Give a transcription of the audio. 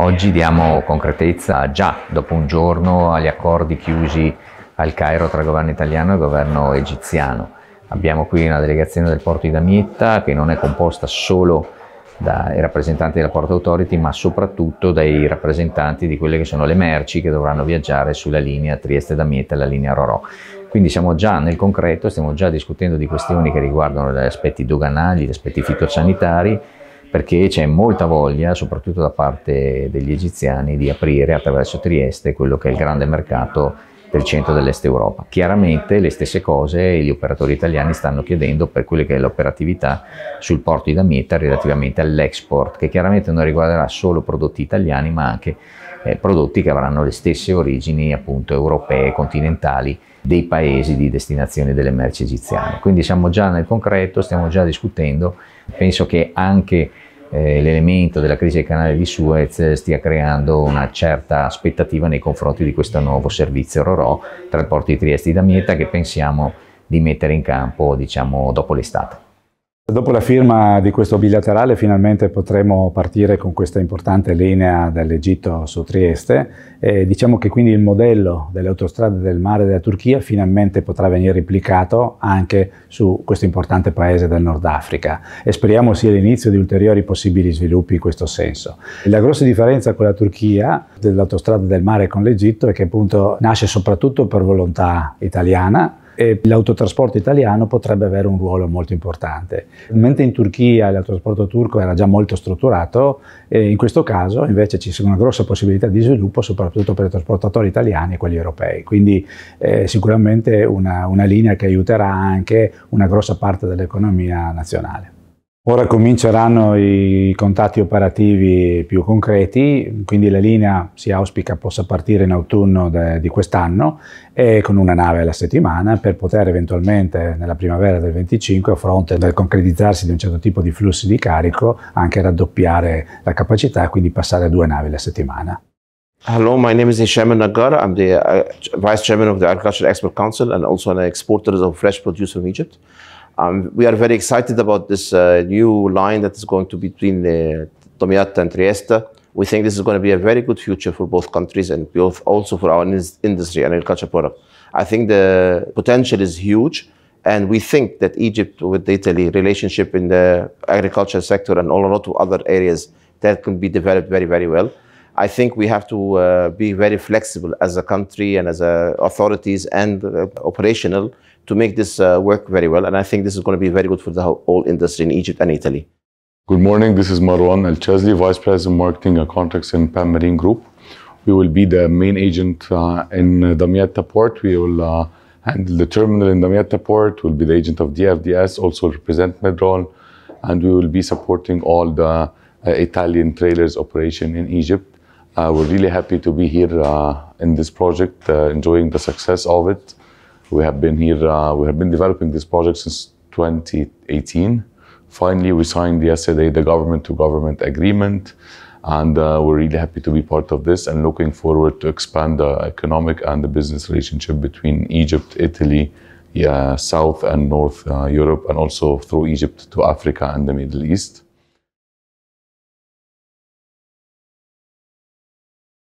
Oggi diamo concretezza già dopo un giorno agli accordi chiusi al Cairo tra governo italiano e governo egiziano. Abbiamo qui una delegazione del porto di Damietta che non è composta solo dai rappresentanti della Port Authority, ma soprattutto dai rappresentanti di quelle che sono le merci che dovranno viaggiare sulla linea Trieste-Damietta e la linea Rorò. Quindi siamo già nel concreto, stiamo già discutendo di questioni che riguardano gli aspetti doganali, gli aspetti fitosanitari perché c'è molta voglia, soprattutto da parte degli egiziani, di aprire attraverso Trieste quello che è il grande mercato del centro dell'est Europa. Chiaramente le stesse cose gli operatori italiani stanno chiedendo per quella che è l'operatività sul porto di Damietta relativamente all'export, che chiaramente non riguarderà solo prodotti italiani ma anche eh, prodotti che avranno le stesse origini appunto europee, continentali dei paesi di destinazione delle merci egiziane. Quindi siamo già nel concreto, stiamo già discutendo, penso che anche eh, l'elemento della crisi del canale di Suez stia creando una certa aspettativa nei confronti di questo nuovo servizio RORO tra il porto di Trieste e Damietta che pensiamo di mettere in campo diciamo, dopo l'estate. Dopo la firma di questo bilaterale finalmente potremo partire con questa importante linea dall'Egitto su Trieste e diciamo che quindi il modello delle autostrade del mare della Turchia finalmente potrà venire replicato anche su questo importante paese del Nord Africa e speriamo sia l'inizio di ulteriori possibili sviluppi in questo senso. La grossa differenza con la Turchia dell'autostrada del mare con l'Egitto è che appunto nasce soprattutto per volontà italiana e l'autotrasporto italiano potrebbe avere un ruolo molto importante. Mentre in Turchia l'autotrasporto turco era già molto strutturato, in questo caso invece ci sono una grossa possibilità di sviluppo soprattutto per i trasportatori italiani e quelli europei, quindi eh, sicuramente una, una linea che aiuterà anche una grossa parte dell'economia nazionale. Ora cominceranno i contatti operativi più concreti, quindi la linea si auspica possa partire in autunno de, di quest'anno e con una nave alla settimana per poter eventualmente nella primavera del 25, a fronte del concretizzarsi di un certo tipo di flussi di carico, anche raddoppiare la capacità e quindi passare a due navi alla settimana. Hello, my name is Hisham Nagar. I'm the uh, Vice Chairman of the Agricultural Export Council and also an exporter of fresh produce from Egypt. Um, we are very excited about this uh, new line that is going to be between uh, and Trieste. We think this is going to be a very good future for both countries and both also for our industry and agriculture product. I think the potential is huge. And we think that Egypt with Italy relationship in the agriculture sector and all a lot of other areas that can be developed very, very well. I think we have to uh, be very flexible as a country and as uh, authorities and uh, operational to make this uh, work very well. And I think this is going to be very good for the whole industry in Egypt and Italy. Good morning. This is Marwan Al Chazli, Vice President Marketing and Contracts in Pan Marine Group. We will be the main agent uh, in Damietta Port. We will handle the terminal in Damietta Port. We'll be the agent of DFDS, also represent Medrol, and we will be supporting all the Italian trailers operation in Egypt uh, we're really happy to be here uh, in this project, uh, enjoying the success of it. We have been here, we have been developing this project since 2018. Finally, we signed yesterday the government-to-government -government agreement, and uh, we're really happy to be part of this and looking forward to expand the economic and the business relationship between Egypt, Italy, yeah, South and North uh, Europe, and also through Egypt to Africa and the Middle East.